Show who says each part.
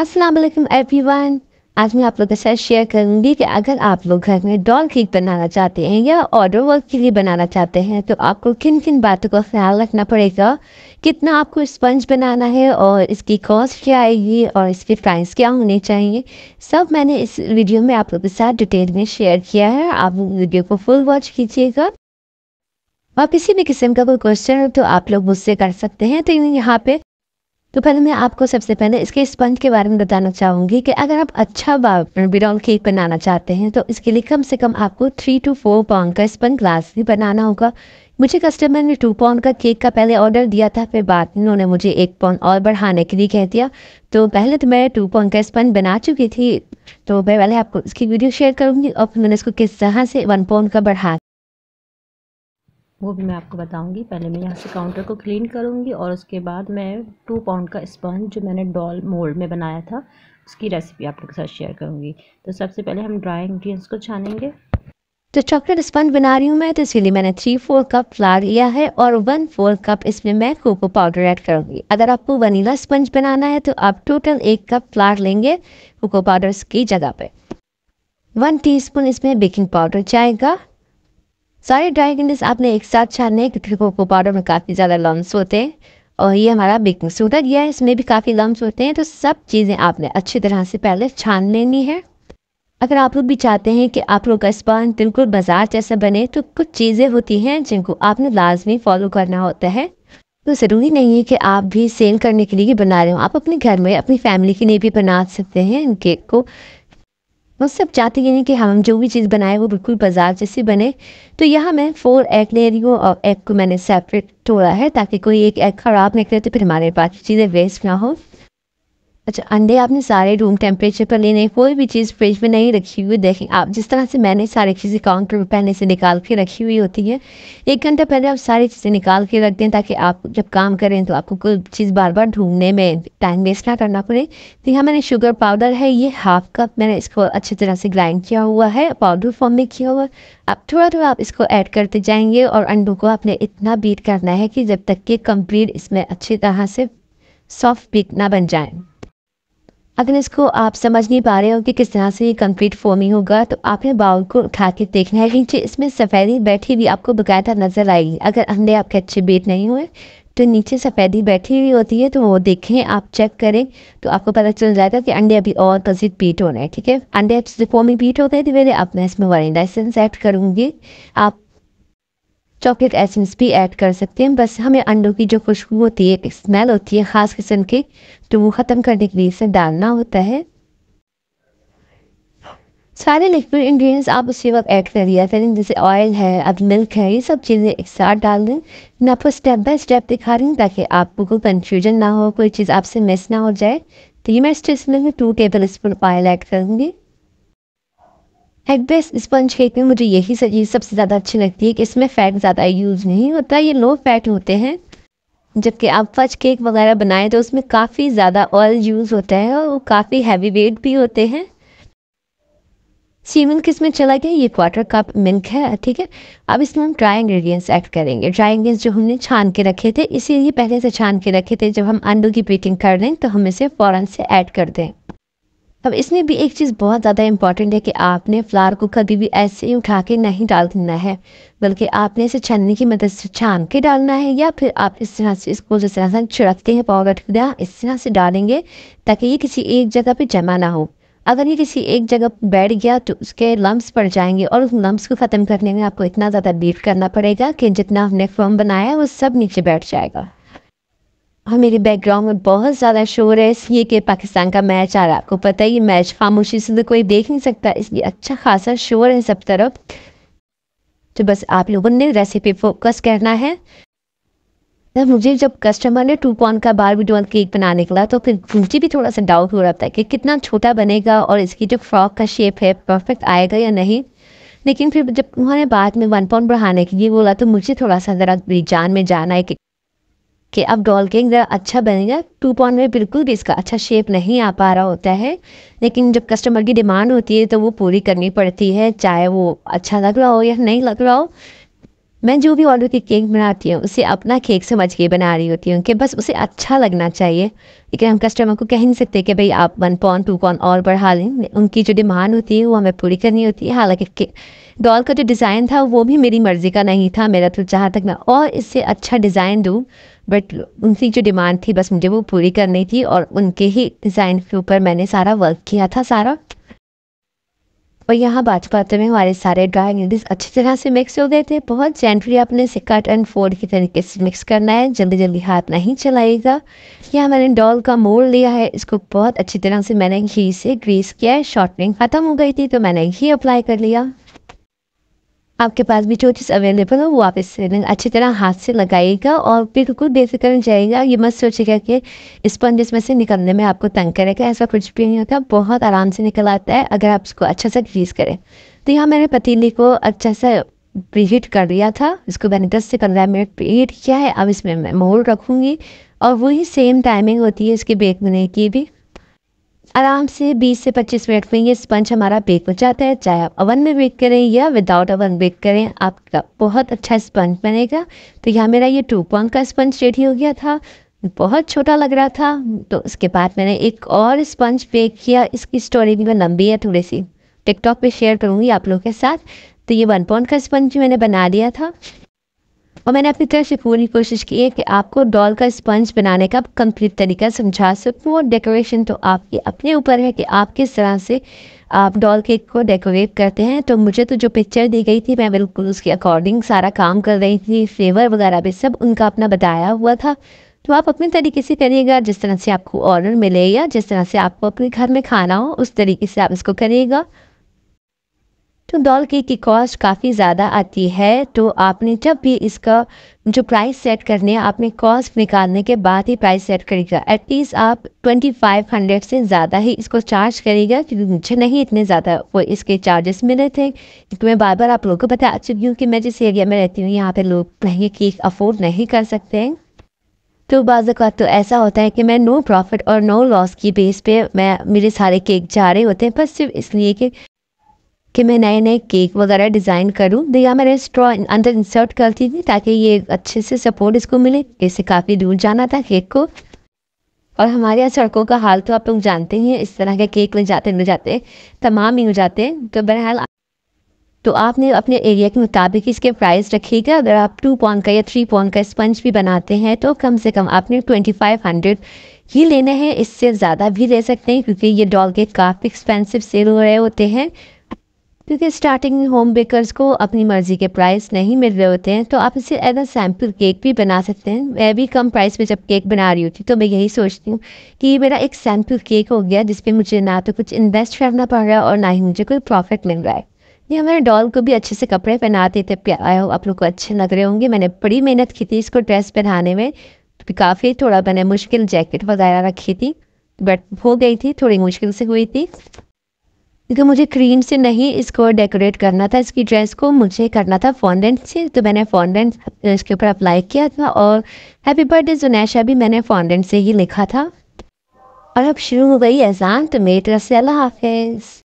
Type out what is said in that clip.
Speaker 1: Aslam every one आज मैं आप लोग के साथ शेयर करूंगी कि अगर आप लोग घर में डॉल केक बनाना चाहते हैं या ऑर्डर वर्क के लिए बनाना चाहते हैं तो आपको किन किन बातों का ख्याल रखना पड़ेगा कितना आपको स्पंज बनाना है और इसकी कॉस्ट क्या आएगी और इसके प्राइस क्या होने चाहिए सब मैंने इस वीडियो में आप लोग के साथ डिटेल में शेयर किया है आप वीडियो को फुल वॉच कीजिएगा और किसी भी किस्म का कोई क्वेश्चन हो तो आप लोग मुझसे कर सकते हैं तो यहाँ पे तो पहले मैं आपको सबसे पहले इसके स्पंज के बारे में बताना चाहूँगी कि अगर आप अच्छा बिरोल केक बनाना चाहते हैं तो इसके लिए कम से कम आपको थ्री टू फोर पाउंड का स्पंज ग्लास भी बनाना होगा मुझे कस्टमर ने टू पाउंड का केक का पहले ऑर्डर दिया था फिर बाद में उन्होंने मुझे एक पाउंड और बढ़ाने के लिए कह दिया तो पहले तो मैं टू पाउंड का स्पंज बना चुकी थी तो मैं पहले आपको इसकी वीडियो शेयर करूँगी और फिर मैंने इसको किस तरह से वन पाउंड का बढ़ा वो भी मैं आपको बताऊंगी पहले मैं यहाँ से काउंटर को क्लीन करूंगी और उसके बाद मैं टू पाउंड का स्पंज जो मैंने डॉल मोल्ड में बनाया था उसकी रेसिपी आप लोग के साथ शेयर करूंगी तो सबसे पहले हम ड्राई इंग्रीडियंट्स को छानेंगे तो चॉकलेट स्पंज बना रही हूँ मैं तो इसीलिए मैंने थ्री फोर कप फ्लार लिया है और वन फोर कप इसमें मैं कोको पाउडर ऐड करूँगी अगर आपको वनीला स्पंज बनाना है तो आप टोटल एक कप फ्लार लेंगे कोको पाउडर की जगह पर वन टीस्पून इसमें बेकिंग पाउडर जाएगा सारे ड्राई कंडीस आपने एक साथ छाने क्योंकि कोको पाउडर में काफ़ी ज़्यादा लम्स होते हैं और ये हमारा बेकिंग सोडा गया है इसमें भी काफ़ी लम्स होते हैं तो सब चीज़ें आपने अच्छी तरह से पहले छान लेनी है अगर आप लोग भी चाहते हैं कि आप लोग का बिल्कुल बाजार जैसा बने तो कुछ चीज़ें होती हैं जिनको आपने लाजमी फॉलो करना होता है तो ज़रूरी नहीं है कि आप भी सेल करने के लिए बना रहे हो आप अपने घर में अपनी फैमिली के लिए भी बना सकते हैं इन केक को मुझसे सब चाहते हैं कि हम जो भी चीज़ बनाए वो बिल्कुल बाजार जैसी बने तो यहाँ मैं फोर एग ले रही हूँ और एग को मैंने सेपरेट तोड़ा है ताकि कोई एक एग ख़राब निकले तो फिर हमारे पास चीज़ें वेस्ट ना हो अच्छा अंडे आपने सारे रूम टेम्परेचर पर लेने कोई भी चीज़ फ्रिज में नहीं रखी हुई देखें आप जिस तरह से मैंने सारी चीज़ें काउंटर पर पहले से निकाल के रखी हुई होती है एक घंटा पहले आप सारी चीज़ें निकाल के रख दें ताकि आप जब काम करें तो आपको कोई चीज़ बार बार ढूंढने में टाइम वेस्ट ना करना पड़े तो यहाँ मैंने शुगर पाउडर है ये हाफ कप मैंने इसको अच्छी तरह से ग्राइंड किया हुआ है पाउडर फॉर्म में किया हुआ आप थोड़ा थोड़ा आप इसको ऐड करते जाएंगे और अंडों को आपने इतना बीट करना है कि जब तक कि कम्प्लीट इसमें अच्छी तरह से सॉफ्ट बीट ना बन जाए अगर इसको आप समझ नहीं पा रहे हो कि किस तरह से ये कंप्लीट फॉर्मिंग होगा तो आपने बाउल को उठा के देखना है नीचे इसमें सफ़ेदी बैठी हुई आपको बकायदा नज़र आएगी अगर अंडे आपके अच्छे बेट नहीं हुए तो नीचे सफ़ेदी बैठी हुई होती है तो वो देखें आप चेक करें तो आपको पता चल जाएगा कि अंडे अभी और मजीद पीट हो रहे हैं ठीक है अंडे फॉर्मिंग पीट हो गए तो मेरे अपना मैं इसमें वनीला एसेंस एड करूँगी आप चॉकलेट एसेंस भी ऐड कर सकते हैं बस हमें अंडों की जो खुशबू होती है स्मेल होती है ख़ास किस्म की तो वो ख़त्म करने के लिए इसे डालना होता है सारे लिक्विड इंग्रेडिएंट्स आप उसी वक्त ऐड कर दिया करें जैसे ऑयल है अब मिल्क है ये सब चीज़ें एक साथ डाल दें मैं आपको स्टेप बाय स्टेप दिखा रही हूँ ताकि आपको कोई कन्फ्यूजन ना हो कोई चीज़ आपसे मिस ना हो जाए तो ये मैं स्टेस में two tablespoon oil add करूँगी एग बेस स्पंज केक में मुझे यही चीज़ सबसे ज़्यादा अच्छी लगती है कि इसमें फ़ैट ज़्यादा यूज़ नहीं होता ये लो फैट होते हैं जबकि आप फज केक वगैरह बनाएं तो उसमें काफ़ी ज़्यादा ऑयल यूज़ होता है और वो काफ़ी हैवी वेट भी होते हैं सी किस में चला गया ये क्वार्टर कप मिल्क है ठीक है अब इसमें हम ड्राई इंग्रेडिएंट्स ऐड करेंगे ड्राई इंग्रेडिएंट्स जो हमने छान के रखे थे इसीलिए पहले से छान के रखे थे जब हम अंडों की पीटिंग कर लें तो हम इसे फ़ौरन से ऐड कर दें अब इसमें भी एक चीज़ बहुत ज़्यादा इंपॉर्टेंट है कि आपने फ्लावर को कभी भी ऐसे ही उठा के नहीं डालना है बल्कि आपने इसे छन्नी की मदद से छान के डालना है या फिर आप इस तरह से इसको जिस तरह से छिड़कते हैं पाव गठा इस तरह से डालेंगे ताकि ये किसी एक जगह पर जमा ना हो अगर ये किसी एक जगह बैठ गया तो उसके लम्ब्स पड़ जाएंगे और उस लम्ब्स को ख़त्म करने में आपको इतना ज़्यादा बीट करना पड़ेगा कि जितना हमने फॉर्म बनाया है वो सब नीचे बैठ जाएगा और मेरे बैकग्राउंड में बहुत ज़्यादा शोर है इसलिए कि पाकिस्तान का मैच आ रहा है आपको पता है ये मैच खामोशी से तो कोई देख नहीं सकता इसलिए अच्छा खासा शोर है सब तरफ तो बस आप लोगों ने रेसिपी फोकस करना है तब तो मुझे जब कस्टमर ने टू पॉन का बार वीडियो केक बनाने निकला तो फिर मुझे भी थोड़ा सा डाउट हो रहा था कि कितना छोटा बनेगा और इसकी जो फ्रॉक का शेप है परफेक्ट आएगा या नहीं लेकिन फिर जब उन्होंने बाद में वन पॉन बढ़ाने के लिए बोला तो मुझे थोड़ा सा ज़रा जान में जाना है कि कि अब डॉल केक ज़रा अच्छा बनेगा टू पॉइंट में बिल्कुल भी इसका अच्छा शेप नहीं आ पा रहा होता है लेकिन जब कस्टमर की डिमांड होती है तो वो पूरी करनी पड़ती है चाहे वो अच्छा लग रहा हो या नहीं लग रहा हो मैं जो भी ऑर्डर की केक बनाती हूँ उसे अपना केक समझ के बना रही होती हूँ कि बस उसे अच्छा लगना चाहिए लेकिन हम कस्टमर को कह नहीं सकते कि भाई आप वन पॉन टू पॉन और बढ़ा लें उनकी जो डिमांड होती है वो हमें पूरी करनी होती है हालांकि डॉल का जो डिज़ाइन था वो भी मेरी मर्ज़ी का नहीं था मेरा तो जहाँ तक मैं और इससे अच्छा डिज़ाइन दूँ बट उनकी जो डिमांड थी बस मुझे वो पूरी करनी थी और उनके ही डिज़ाइन के ऊपर मैंने सारा वर्क किया था सारा और यहाँ बात करते में हमारे सारे ड्राइंग इंग्रेडिएंट्स अच्छी तरह से मिक्स हो गए थे बहुत जेंटली आपने इसे कट एंड फोल्ड के तरीके से मिक्स करना है जल्दी जल्दी हाथ नहीं चलाएगा यहाँ मैंने डॉल का मोल लिया है इसको बहुत अच्छी तरह से मैंने घी से ग्रीस किया है शॉर्टनिंग ख़त्म हो गई थी तो मैंने घी अप्लाई कर लिया आपके पास भी जो चीज़ अवेलेबल हो वो आप इस अच्छी तरह हाथ से लगाइएगा और बिल्कुल बेफिक्र जाएगा ये मत सोचेगा कि स्पंज में से निकलने में आपको तंग करेगा ऐसा कुछ भी नहीं होता बहुत आराम से निकल आता है अगर आप इसको अच्छा सा ग्रीस करें तो यहाँ मैंने पतीली को अच्छा सा प्रीहीट कर दिया था इसको मैंने दस से पंद्रह मिनट प्रीहीट किया है अब इसमें मैं मोड़ रखूँगी और वही सेम टाइमिंग होती है इसके बेक की भी आराम से 20 से 25 मिनट में ये स्पंज हमारा बेक हो जाता है चाहे आप अवन में बेक करें या विदाउट अवन बेक करें आपका बहुत अच्छा स्पंज बनेगा तो यहाँ मेरा ये टू पॉइंट का स्पंज रेडी हो गया था बहुत छोटा लग रहा था तो उसके बाद मैंने एक और स्पंज बेक किया इसकी स्टोरी भी मैं लंबी है थोड़ी सी टिकटॉक पर शेयर करूँगी आप लोगों के साथ तो ये वन पॉइंट का स्पंज मैंने बना दिया था और मैंने अपनी तरफ से पूरी कोशिश की है कि आपको डॉल का स्पंज बनाने का कंप्लीट तरीका समझा सकूँ और डेकोरेशन तो आपके अपने ऊपर है कि आप किस तरह से आप डॉल केक को डेकोरेट करते हैं तो मुझे तो जो पिक्चर दी गई थी मैं बिल्कुल उसके अकॉर्डिंग सारा काम कर रही थी फ्लेवर वगैरह भी सब उनका अपना बताया हुआ था तो आप अपने तरीके से करिएगा जिस तरह से आपको ऑर्डर मिले या जिस तरह से आपको अपने घर में खाना हो उस तरीके से आप इसको करिएगा तो डॉल की की कॉस्ट काफ़ी ज़्यादा आती है तो आपने जब भी इसका जो प्राइस सेट करने है आपने कॉस्ट निकालने के बाद ही प्राइस सेट करेगा एटलीस्ट आप 2500 से ज़्यादा ही इसको चार्ज करेगा क्योंकि मुझे नहीं इतने ज़्यादा वो इसके चार्जेस मिले थे क्योंकि मैं बार बार आप लोगों को बता चुकी हूँ कि मैं जिस एरिया में रहती हूँ यहाँ पर लोग महंगे केक अफोर्ड नहीं कर सकते हैं तो बाज़ात तो ऐसा होता है कि मैं नो प्रॉफिट और नो लॉस की बेस पे मैं मेरे सारे केक जा रहे होते हैं बस सिर्फ इसलिए कि कि मैं नए नए केक वगैरह डिज़ाइन करूँ तो या मैंने स्ट्रॉ अंदर इंसर्ट करती थी ताकि ये अच्छे से सपोर्ट इसको मिले इसे काफ़ी दूर जाना था केक को और हमारे यहाँ सड़कों का हाल तो आप लोग जानते ही हैं इस तरह के केक ले जाते ले जाते तमाम ही हो जाते हैं तो बहरहाल तो आपने अपने एरिया के मुताबिक इसके प्राइस रखिएगा अगर आप टू पॉन का या थ्री पॉन का स्पंज भी बनाते हैं तो कम से कम आपने ट्वेंटी फाइव हंड्रेड ही लेने हैं इससे ज़्यादा भी ले सकते हैं क्योंकि ये डॉल के काफ़ी एक्सपेंसिव सेल हो रहे होते हैं क्योंकि स्टार्टिंग होम बेकर्स को अपनी मर्ज़ी के प्राइस नहीं मिल रहे होते हैं तो आप इसे एज अ सैम्पल केक भी बना सकते हैं मैं भी कम प्राइस में जब केक बना रही होती तो मैं यही सोचती हूँ कि मेरा एक सैम्पल केक हो गया जिसपे मुझे ना तो कुछ इन्वेस्ट करना पड़ रहा है और ना ही मुझे कोई प्रॉफिट मिल रहा है ये हमारे डॉल को भी अच्छे से कपड़े पहनाते थे आई होप आप लोग को अच्छे लग रहे होंगे मैंने बड़ी मेहनत की थी इसको ड्रेस पहनाने में तो काफ़ी थोड़ा मैंने मुश्किल जैकेट वगैरह रखी थी बट हो गई थी थोड़ी मुश्किल से हुई थी क्योंकि मुझे क्रीम से नहीं इसको डेकोरेट करना था इसकी ड्रेस को मुझे करना था फॉन्डेंट से तो मैंने फॉन्डेंट इसके ऊपर अप्लाई किया था और हैप्पी बर्थडे जुनेशा भी मैंने फॉन्डेंट से ही लिखा था और अब शुरू हो गई एजान तो मेरी तरफ से अल्लाह हाफिज़